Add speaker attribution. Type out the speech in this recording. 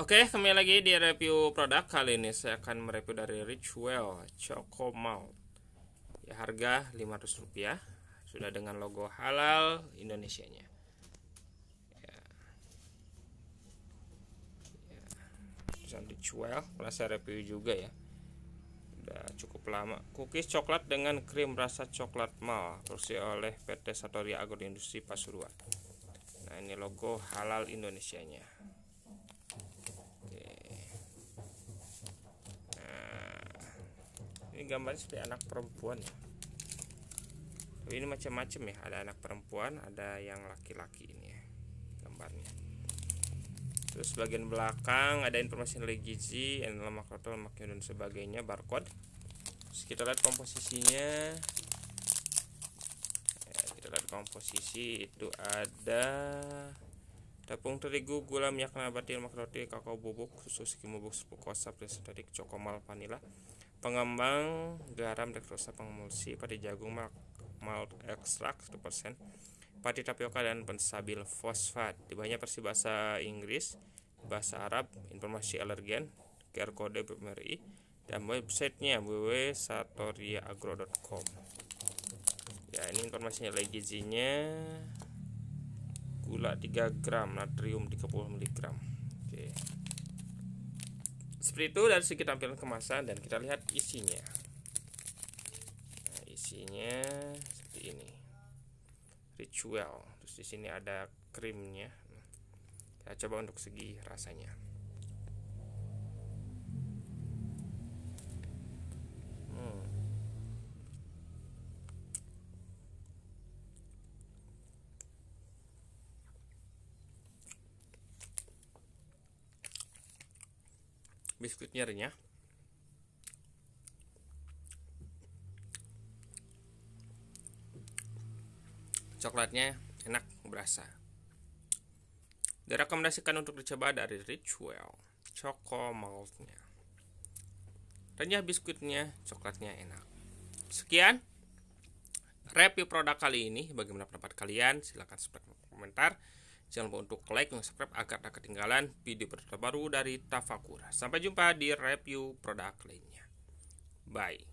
Speaker 1: Oke, kembali lagi di review produk. Kali ini saya akan mereview dari Richwell Choco Malt. Ya, harga Rp500. Sudah dengan logo halal Indonesianya. Ya. Ya. Tulisan Richwell, pernah saya review juga ya. Sudah cukup lama. Cookies coklat dengan krim rasa coklat malt produksi oleh PT Satoria Industri Pasuruan. Nah, ini logo halal Indonesianya. ini gambarnya seperti anak perempuan ya Tapi ini macam-macam ya ada anak perempuan ada yang laki-laki ini ya gambarnya terus bagian belakang ada informasi nilai gizi dan lemak total lemaknya dan sebagainya barcode terus kita lihat komposisinya ya, kita lihat komposisi itu ada tepung terigu gula minyak nabati lemak roti kakao bubuk susu skim bubuk serpuk kosap dan sentetik cokomal vanila pengembang garam laktosa pengemulsi padi jagung malt, malt extract 1% padi tapioka dan pensabil fosfat banyak versi bahasa Inggris bahasa Arab informasi alergen QR kode BMRI dan websitenya www.satoriaagro.com ya ini informasinya lagi gizinya gula 3 gram natrium 30 mg oke seperti itu dari segi tampilan kemasan dan kita lihat isinya nah, isinya seperti ini ritual terus di sini ada krimnya nah, kita coba untuk segi rasanya Biskuitnya renyah. Coklatnya enak berasa. Direkomendasikan untuk dicoba dari Richwell Choco maltnya. Renyah biskuitnya, coklatnya enak. Sekian review produk kali ini. Bagaimana pendapat kalian? Silahkan komentar. Jangan lupa untuk like dan subscribe agar tak ketinggalan video terbaru dari Tafakura. Sampai jumpa di review produk lainnya. Bye.